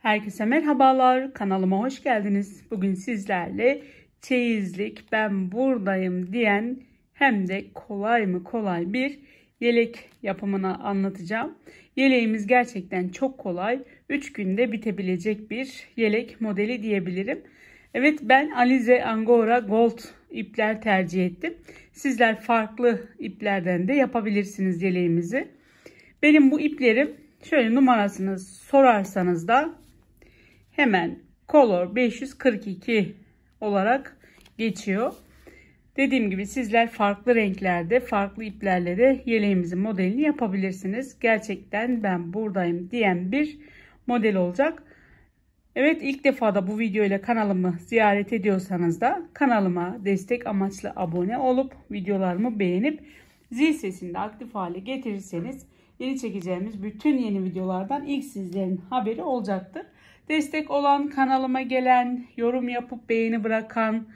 Herkese merhabalar. Kanalıma hoş geldiniz. Bugün sizlerle çeyizlik ben buradayım diyen hem de kolay mı kolay bir yelek yapımını anlatacağım. Yeleğimiz gerçekten çok kolay. 3 günde bitebilecek bir yelek modeli diyebilirim. Evet ben Alize Angora Gold ipler tercih ettim. Sizler farklı iplerden de yapabilirsiniz yeleğimizi. Benim bu iplerim şöyle numarasını sorarsanız da hemen Color 542 olarak geçiyor. Dediğim gibi sizler farklı renklerde, farklı iplerle de yeleğimizin modelini yapabilirsiniz. Gerçekten ben buradayım diyen bir model olacak. Evet ilk defa da bu videoyla kanalımı ziyaret ediyorsanız da kanalıma destek amaçlı abone olup videolarımı beğenip zil sesini de aktif hale getirirseniz yeni çekeceğimiz bütün yeni videolardan ilk sizlerin haberi olacaktır. Destek olan, kanalıma gelen, yorum yapıp beğeni bırakan,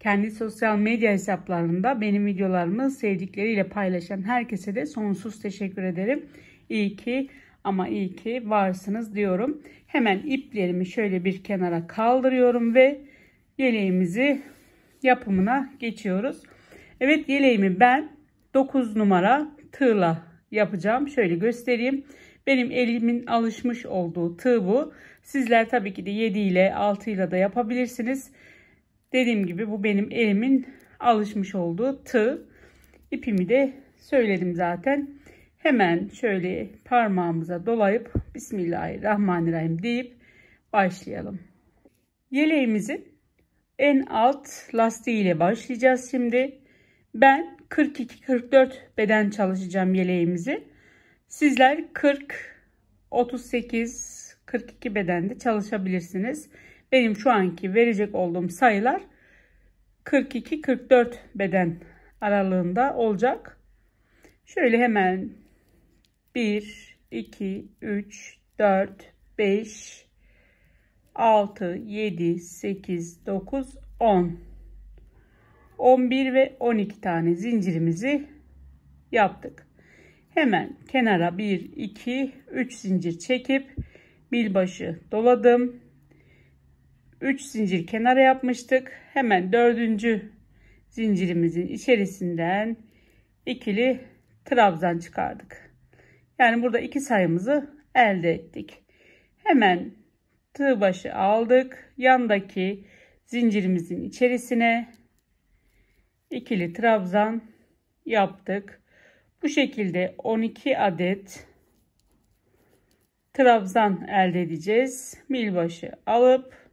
kendi sosyal medya hesaplarında benim videolarımı sevdikleriyle paylaşan herkese de sonsuz teşekkür ederim. İyi ki ama iyi ki varsınız diyorum. Hemen iplerimi şöyle bir kenara kaldırıyorum ve yeleğimizi yapımına geçiyoruz. Evet yeleğimi ben 9 numara tığla yapacağım. Şöyle göstereyim. Benim elimin alışmış olduğu tığ bu. Sizler tabii ki de 7 ile 6 ile de yapabilirsiniz. Dediğim gibi bu benim elimin alışmış olduğu tığ. İpimi de söyledim zaten. Hemen şöyle parmağımıza dolayıp Bismillahirrahmanirrahim deyip başlayalım. Yeleğimizin en alt lastiği ile başlayacağız şimdi. Ben 42-44 beden çalışacağım yeleğimizi. Sizler 40, 38, 42 bedende çalışabilirsiniz. Benim şu anki verecek olduğum sayılar 42-44 beden aralığında olacak. Şöyle hemen 1, 2, 3, 4, 5, 6, 7, 8, 9, 10. 11 ve 12 tane zincirimizi yaptık. Hemen kenara 1, 2, 3 zincir çekip bil başı doladım. 3 zincir kenara yapmıştık. Hemen dördüncü zincirimizin içerisinden ikili trabzan çıkardık. Yani burada iki sayımızı elde ettik. Hemen tığ başı aldık. Yandaki zincirimizin içerisine ikili trabzan yaptık. Bu şekilde 12 adet trabzan elde edeceğiz. Mil başı alıp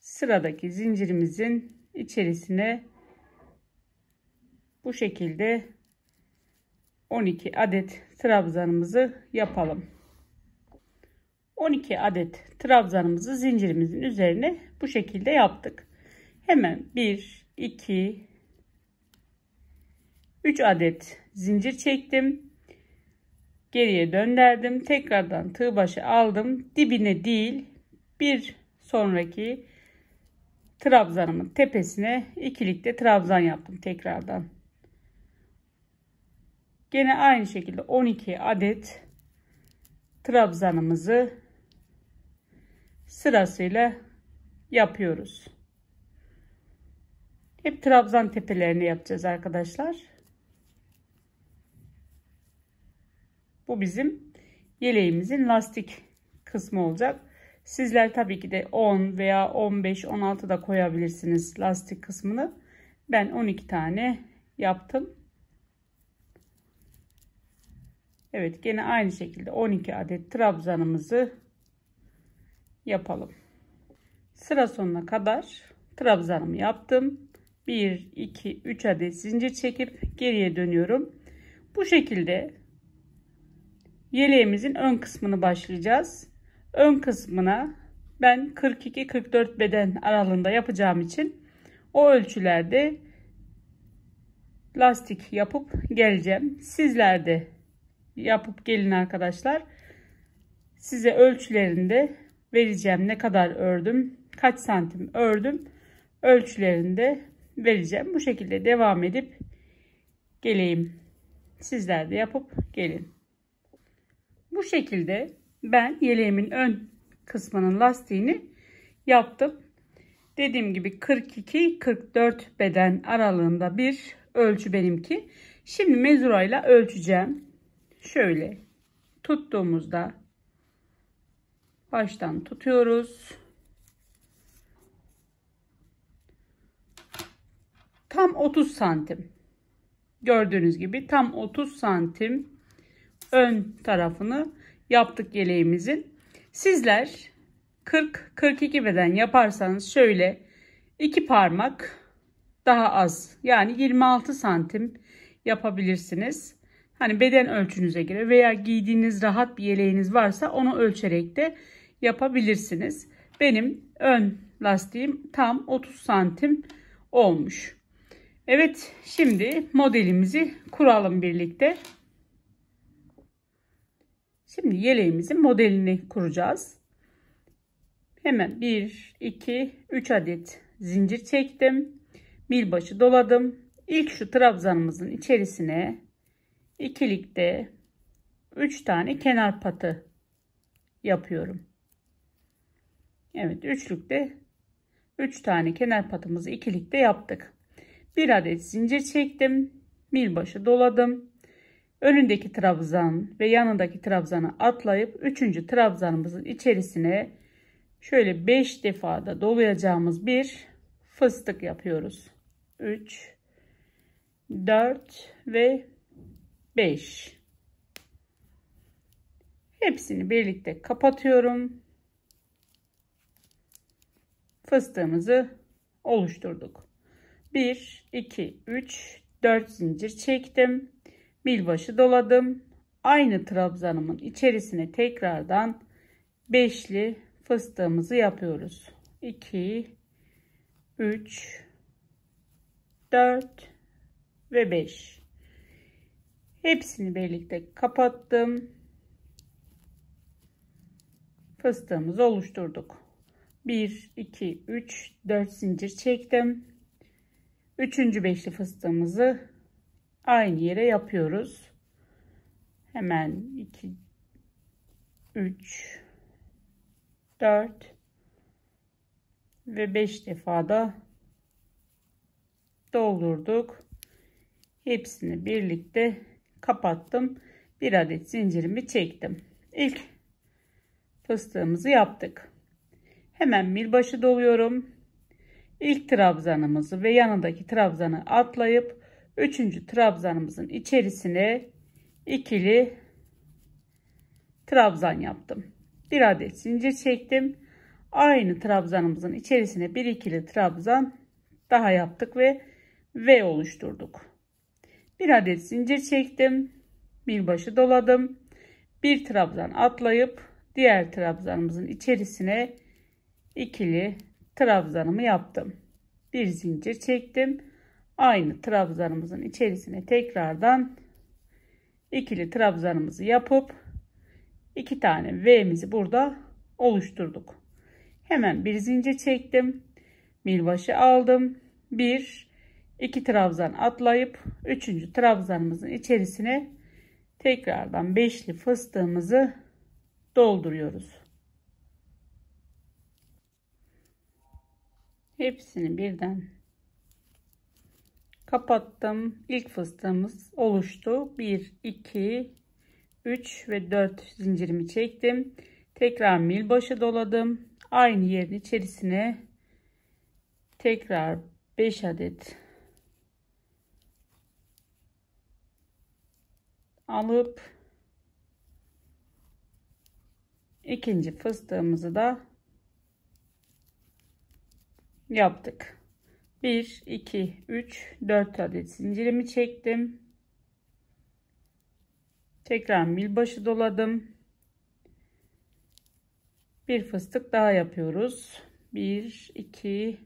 sıradaki zincirimizin içerisine bu şekilde 12 adet trabzanımızı yapalım. 12 adet trabzanımızı zincirimizin üzerine bu şekilde yaptık. Hemen 1 2 3 adet zincir çektim. Geriye döndürdüm, Tekrardan tığ başı aldım. Dibine değil bir sonraki trabzanımın tepesine ikilikte trabzan yaptım tekrardan. Gene aynı şekilde 12 adet trabzanımızı sırasıyla yapıyoruz. Hep trabzan tepelerini yapacağız arkadaşlar. Bu bizim yeleğimizin lastik kısmı olacak. Sizler tabii ki de 10 veya 15 16 da koyabilirsiniz lastik kısmını. Ben 12 tane yaptım. Evet gene aynı şekilde 12 adet trabzanımızı yapalım. Sıra sonuna kadar trabzanımı yaptım. 1 2 3 adet zincir çekip geriye dönüyorum. Bu şekilde yeleğimizin ön kısmını başlayacağız. Ön kısmına ben 42-44 beden aralığında yapacağım için o ölçülerde lastik yapıp geleceğim. Sizler de yapıp gelin arkadaşlar. Size ölçülerinde vereceğim. Ne kadar ördüm, kaç santim ördüm ölçülerinde vereceğim. Bu şekilde devam edip geleyim. Sizler de yapıp gelin. Bu şekilde ben yeleğimin ön kısmının lastiğini yaptım. Dediğim gibi 42-44 beden aralığında bir ölçü benimki. Şimdi mezurayla ölçeceğim. Şöyle tuttuğumuzda baştan tutuyoruz. Tam 30 santim. Gördüğünüz gibi tam 30 santim ön tarafını yaptık yeleğimizin. Sizler 40-42 beden yaparsanız şöyle 2 parmak daha az yani 26 santim yapabilirsiniz. Hani beden ölçünüze göre veya giydiğiniz rahat bir yeleğiniz varsa onu ölçerek de yapabilirsiniz. Benim ön lastiğim tam 30 santim olmuş. Evet şimdi modelimizi kuralım birlikte. Şimdi yeleğimizin modelini kuracağız. Hemen 1, 2, 3 adet zincir çektim. Milbaşı doladım. İlk şu trabzanımızın içerisine ikilikte 3 tane kenar patı yapıyorum. Evet üçlükte 3 tane kenar patımızı ikilikte yaptık. Bir adet zincir çektim. Milbaşı doladım önündeki trabzan ve yanındaki trabzanı atlayıp 3. trabzanımızın içerisine şöyle 5 da dolayacağımız bir fıstık yapıyoruz. 3 4 ve 5 hepsini birlikte kapatıyorum fıstığımızı oluşturduk 1 2 3 4 zincir çektim Mil başı doladım. Aynı trabzanımın içerisine tekrardan beşli fıstığımızı yapıyoruz. 2 3 4 ve 5 hepsini birlikte kapattım fıstığımızı oluşturduk 1 2 3 4 zincir çektim 3. beşli fıstığımızı aynı yere yapıyoruz. Hemen 2 3 4 ve 5 defa da doldurduk. Hepsini birlikte kapattım. Bir adet zincirimi çektim. İlk fıstığımızı yaptık. Hemen mil başı doluyorum. İlk trabzanımızı ve yanındaki trabzanı atlayıp Üçüncü trabzanımızın içerisine ikili trabzan yaptım. Bir adet zincir çektim. Aynı trabzanımızın içerisine bir ikili trabzan daha yaptık ve V oluşturduk. Bir adet zincir çektim. Bir başı doladım. Bir trabzan atlayıp diğer trabzanımızın içerisine ikili trabzanımı yaptım. Bir zincir çektim aynı trabzanımızın içerisine tekrardan ikili trabzanımızı yapıp iki tane V'mizi burada oluşturduk. Hemen bir zincir çektim. Milbaşı aldım. Bir, iki trabzan atlayıp üçüncü trabzanımızın içerisine tekrardan beşli fıstığımızı dolduruyoruz. Hepsini birden kapattım. İlk fıstığımız oluştu. 1, 2, 3 ve 4 zincirimi çektim. Tekrar mil başı doladım. Aynı yerin içerisine tekrar 5 adet alıp ikinci fıstığımızı da yaptık. 1 2 3 4 adet zincirimi çektim tekrar mil başı doladım bir fıstık daha yapıyoruz 1 2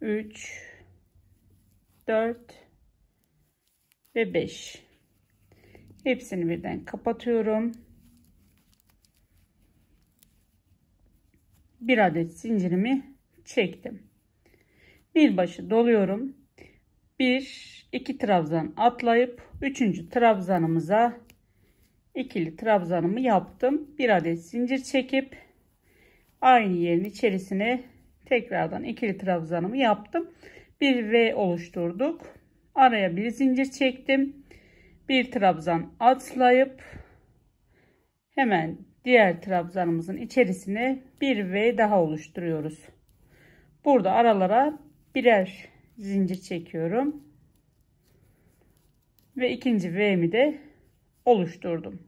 3 4 ve 5 hepsini birden kapatıyorum bir adet zincirimi çektim bir başı doluyorum. Bir, iki trabzan atlayıp üçüncü trabzanımıza ikili trabzanımı yaptım. Bir adet zincir çekip aynı yerin içerisine tekrardan ikili trabzanımı yaptım. Bir V oluşturduk. Araya bir zincir çektim. Bir trabzan atlayıp hemen diğer trabzanımızın içerisine bir V daha oluşturuyoruz. Burada aralara birer zincir çekiyorum. Ve ikinci V'mi de oluşturdum.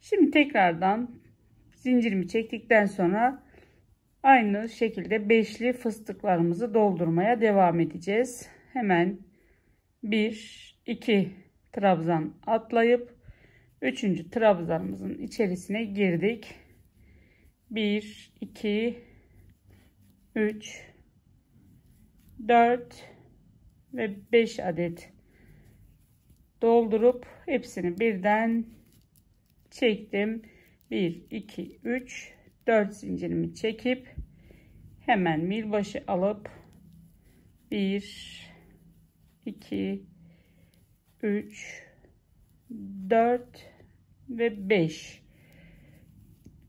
Şimdi tekrardan zincirimi çektikten sonra aynı şekilde beşli fıstıklarımızı doldurmaya devam edeceğiz. Hemen 1 2 trabzan atlayıp 3. trabzanımızın içerisine girdik. 1 2 3 4 ve 5 adet doldurup hepsini birden çektim. 1 2 3 4 zincirimi çekip hemen mil başı alıp 1 2 3 4 ve 5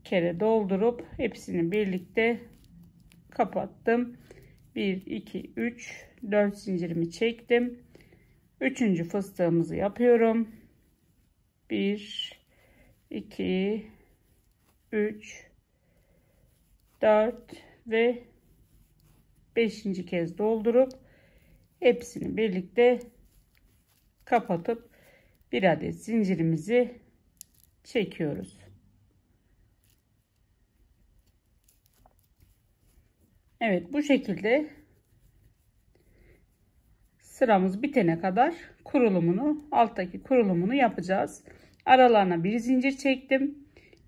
kere doldurup hepsini birlikte kapattım. 1 2 3 4 zincirimi çektim. Üçüncü fıstığımızı yapıyorum. 1 2 3 4 ve 5. kez doldurup hepsini birlikte kapatıp bir adet zincirimizi çekiyoruz. Evet bu şekilde sıramız bitene kadar kurulumunu alttaki kurulumunu yapacağız. Aralarına bir zincir çektim.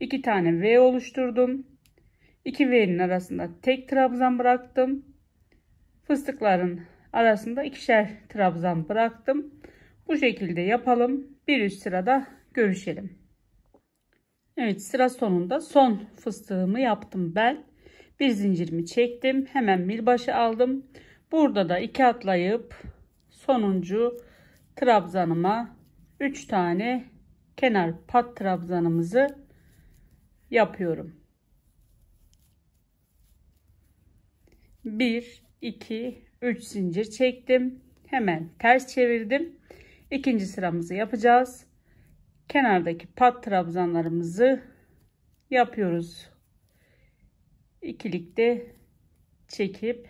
iki tane V oluşturdum. 2 V'nin arasında tek trabzan bıraktım. Fıstıkların arasında ikişer trabzan bıraktım. Bu şekilde yapalım. Bir üst sırada görüşelim. Evet sıra sonunda son fıstığımı yaptım ben bir zincirimi çektim. Hemen bir başı aldım. Burada da iki atlayıp sonuncu trabzanıma 3 tane kenar pat trabzanımızı yapıyorum. 1 2 3 zincir çektim. Hemen ters çevirdim. İkinci sıramızı yapacağız. Kenardaki pat trabzanlarımızı yapıyoruz ikilikte çekip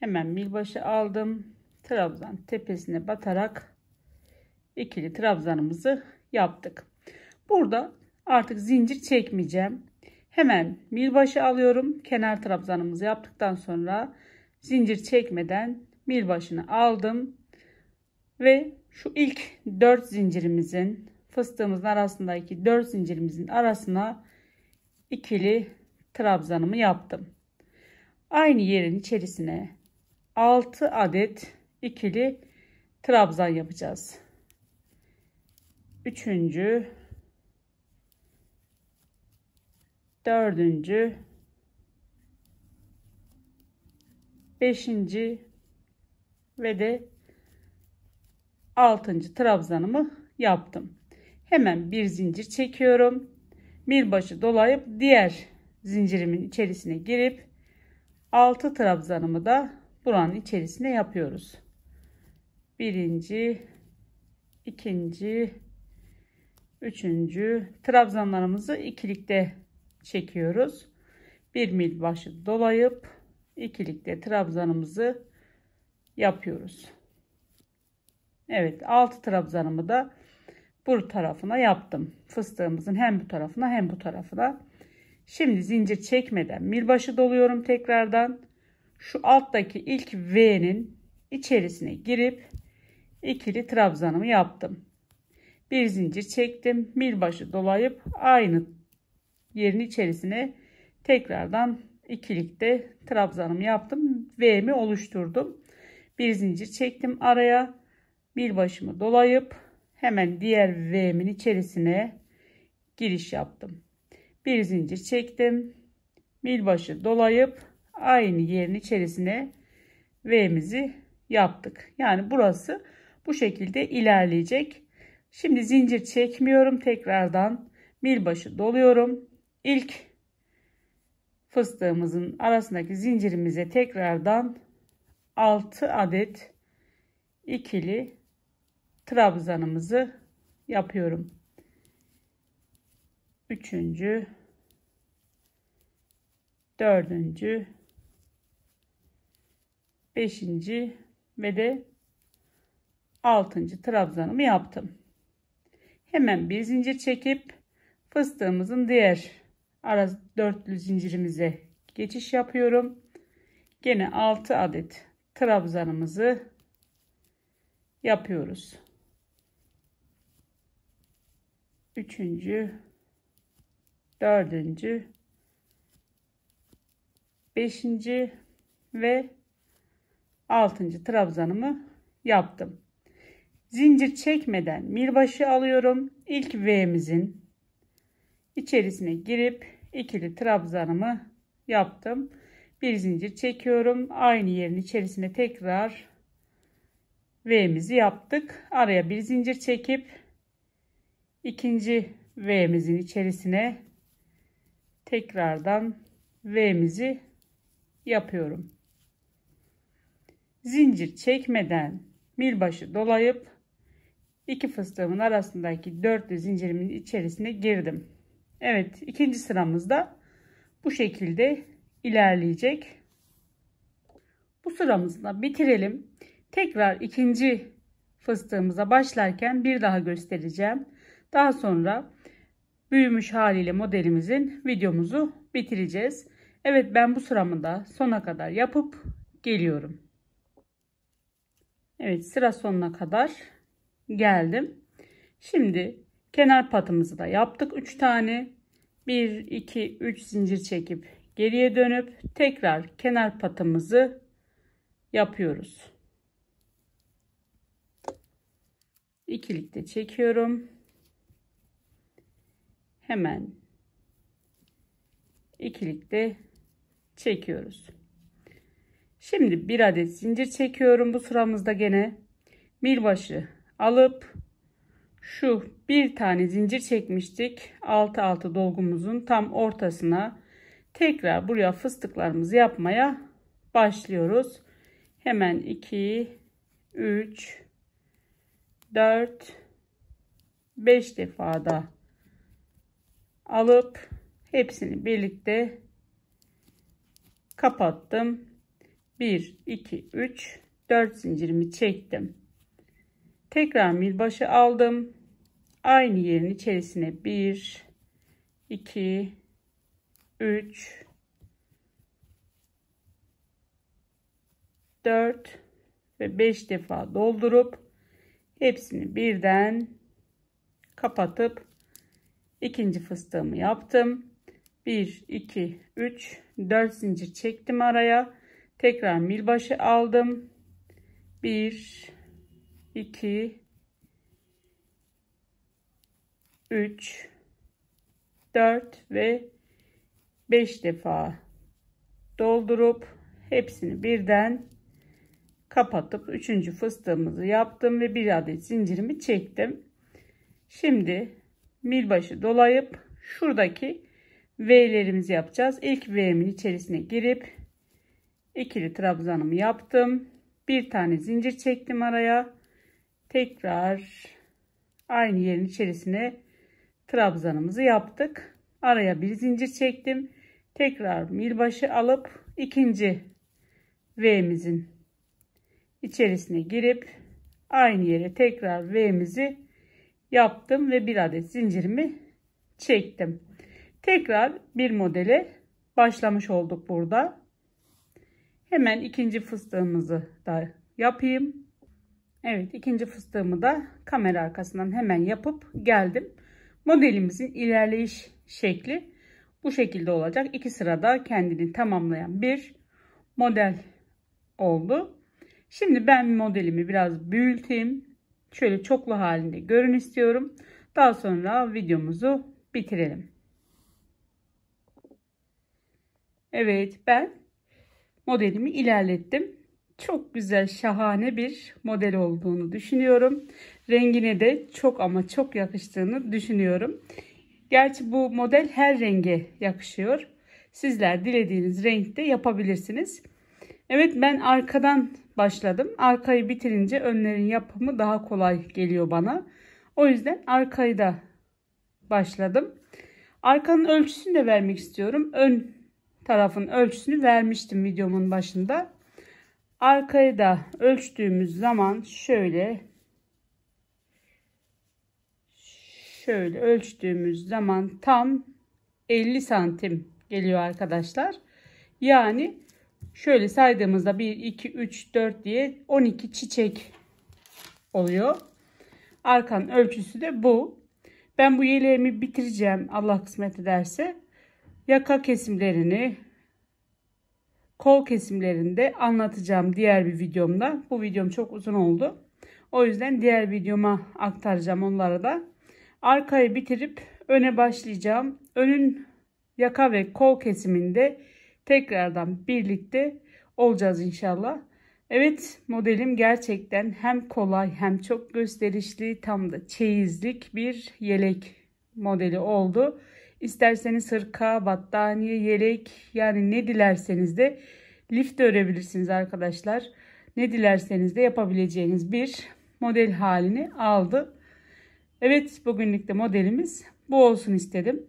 hemen milbaşı aldım. Trabzan tepesine batarak ikili trabzanımızı yaptık. Burada artık zincir çekmeyeceğim. Hemen milbaşı alıyorum. Kenar trabzanımızı yaptıktan sonra zincir çekmeden milbaşını aldım. Ve şu ilk 4 zincirimizin fıstığımızın arasındaki 4 zincirimizin arasına ikili trabzanımı yaptım. Aynı yerin içerisine 6 adet ikili trabzan yapacağız. 3. 4. 5. ve de 6. trabzanımı yaptım. Hemen bir zincir çekiyorum. Bir başı dolayıp diğer zincirimin içerisine girip 6 trabzanımı da buranın içerisine yapıyoruz. Birinci, ikinci, üçüncü trabzanlarımızı ikilikte çekiyoruz. Bir mil başı dolayıp ikilikte trabzanımızı yapıyoruz. Evet 6 trabzanımı da bu tarafına yaptım. Fıstığımızın hem bu tarafına hem bu tarafına Şimdi zincir çekmeden milbaşı doluyorum tekrardan. Şu alttaki ilk V'nin içerisine girip ikili trabzanımı yaptım. Bir zincir çektim. Milbaşı dolayıp aynı yerin içerisine tekrardan ikilikte trabzanımı yaptım. V'mi oluşturdum. Bir zincir çektim araya. Bir başımı dolayıp hemen diğer V'min içerisine giriş yaptım bir zincir çektim. Mil başı dolayıp aynı yerin içerisine V'mizi yaptık. Yani burası bu şekilde ilerleyecek. Şimdi zincir çekmiyorum. Tekrardan mil başı doluyorum. İlk fıstığımızın arasındaki zincirimize tekrardan 6 adet ikili trabzanımızı yapıyorum üçüncü, dördüncü, beşinci ve de altıncı trabzanımı yaptım. Hemen bir zincir çekip fıstığımızın diğer ara dörtlü zincirimize geçiş yapıyorum. Gene 6 adet trabzanımızı yapıyoruz. Üçüncü, dördüncü, beşinci ve altıncı trabzanımı yaptım. Zincir çekmeden mirbaşı alıyorum. İlk V'mizin içerisine girip ikili trabzanımı yaptım. Bir zincir çekiyorum. Aynı yerin içerisine tekrar V'mizi yaptık. Araya bir zincir çekip ikinci V'mizin içerisine tekrardan V'mizi yapıyorum. Zincir çekmeden milbaşı dolayıp iki fıstığımın arasındaki dörtlü zincirimin içerisine girdim. Evet ikinci sıramızda bu şekilde ilerleyecek. Bu sıramızı da bitirelim. Tekrar ikinci fıstığımıza başlarken bir daha göstereceğim. Daha sonra büyümüş haliyle modelimizin videomuzu bitireceğiz. Evet ben bu sıramı da sona kadar yapıp geliyorum. Evet sıra sonuna kadar geldim. Şimdi kenar patımızı da yaptık 3 tane. 1 2 3 zincir çekip geriye dönüp tekrar kenar patımızı yapıyoruz. İkilikte çekiyorum hemen ikilikte çekiyoruz. Şimdi bir adet zincir çekiyorum bu sıramızda gene bir başı alıp şu bir tane zincir çekmiştik 6 6 dolgumuzun tam ortasına tekrar buraya fıstıklarımızı yapmaya başlıyoruz. Hemen 2 3 4 5 defa da alıp hepsini birlikte kapattım. 1 2 3 4 zincirimi çektim. Tekrar mil başı aldım. Aynı yerin içerisine 1 2 3 4 ve 5 defa doldurup hepsini birden kapatıp ikinci fıstığımı yaptım. 1 2 3 4 zincir çektim araya. Tekrar mil başı aldım. 1 2 3 4 ve 5 defa doldurup hepsini birden kapatıp 3. fıstığımızı yaptım ve bir adet zincirimi çektim. Şimdi Mil başı dolayıp şuradaki V'lerimizi yapacağız. İlk V'min içerisine girip ikili trabzanımı yaptım. Bir tane zincir çektim araya. Tekrar aynı yerin içerisine trabzanımızı yaptık. Araya bir zincir çektim. Tekrar mil başı alıp ikinci V'mizin içerisine girip aynı yere tekrar V'mizi yaptım ve bir adet zincirimi çektim. Tekrar bir modele başlamış olduk burada. Hemen ikinci fıstığımızı da yapayım. Evet ikinci fıstığımı da kamera arkasından hemen yapıp geldim. Modelimizin ilerleyiş şekli bu şekilde olacak. İki sırada kendini tamamlayan bir model oldu. Şimdi ben modelimi biraz büyüteyim şöyle çoklu halinde görün istiyorum. Daha sonra videomuzu bitirelim. Evet ben modelimi ilerlettim. Çok güzel şahane bir model olduğunu düşünüyorum. Rengine de çok ama çok yakıştığını düşünüyorum. Gerçi bu model her renge yakışıyor. Sizler dilediğiniz renkte yapabilirsiniz. Evet ben arkadan başladım. Arkayı bitirince önlerin yapımı daha kolay geliyor bana. O yüzden arkayı da başladım. Arkanın ölçüsünü de vermek istiyorum. Ön tarafın ölçüsünü vermiştim videomun başında. Arkayı da ölçtüğümüz zaman şöyle şöyle ölçtüğümüz zaman tam 50 santim geliyor arkadaşlar. Yani şöyle saydığımızda 1, 2, 3, 4 diye 12 çiçek oluyor. Arkan ölçüsü de bu. Ben bu yeleğimi bitireceğim Allah kısmet ederse. Yaka kesimlerini, kol kesimlerini de anlatacağım diğer bir videomda. Bu videom çok uzun oldu. O yüzden diğer videoma aktaracağım onları da. Arkayı bitirip öne başlayacağım. Önün yaka ve kol kesiminde tekrardan birlikte olacağız inşallah. Evet modelim gerçekten hem kolay hem çok gösterişli tam da çeyizlik bir yelek modeli oldu. İsterseniz hırka, battaniye, yelek yani ne dilerseniz de lif de örebilirsiniz arkadaşlar. Ne dilerseniz de yapabileceğiniz bir model halini aldı. Evet bugünlük de modelimiz bu olsun istedim.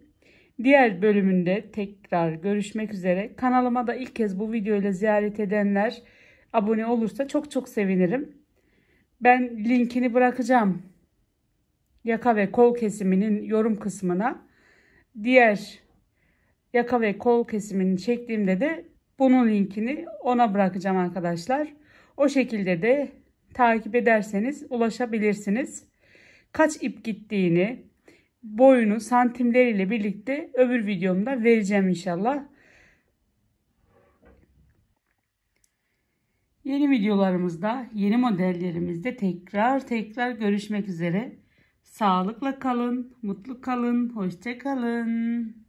Diğer bölümünde tekrar görüşmek üzere. Kanalıma da ilk kez bu videoyla ziyaret edenler abone olursa çok çok sevinirim. Ben linkini bırakacağım. Yaka ve kol kesiminin yorum kısmına. Diğer yaka ve kol kesimini çektiğimde de bunun linkini ona bırakacağım arkadaşlar. O şekilde de takip ederseniz ulaşabilirsiniz. Kaç ip gittiğini, boyunu santimleriyle birlikte öbür videomda vereceğim inşallah. Yeni videolarımızda, yeni modellerimizde tekrar tekrar görüşmek üzere. Sağlıkla kalın, mutlu kalın, hoşça kalın.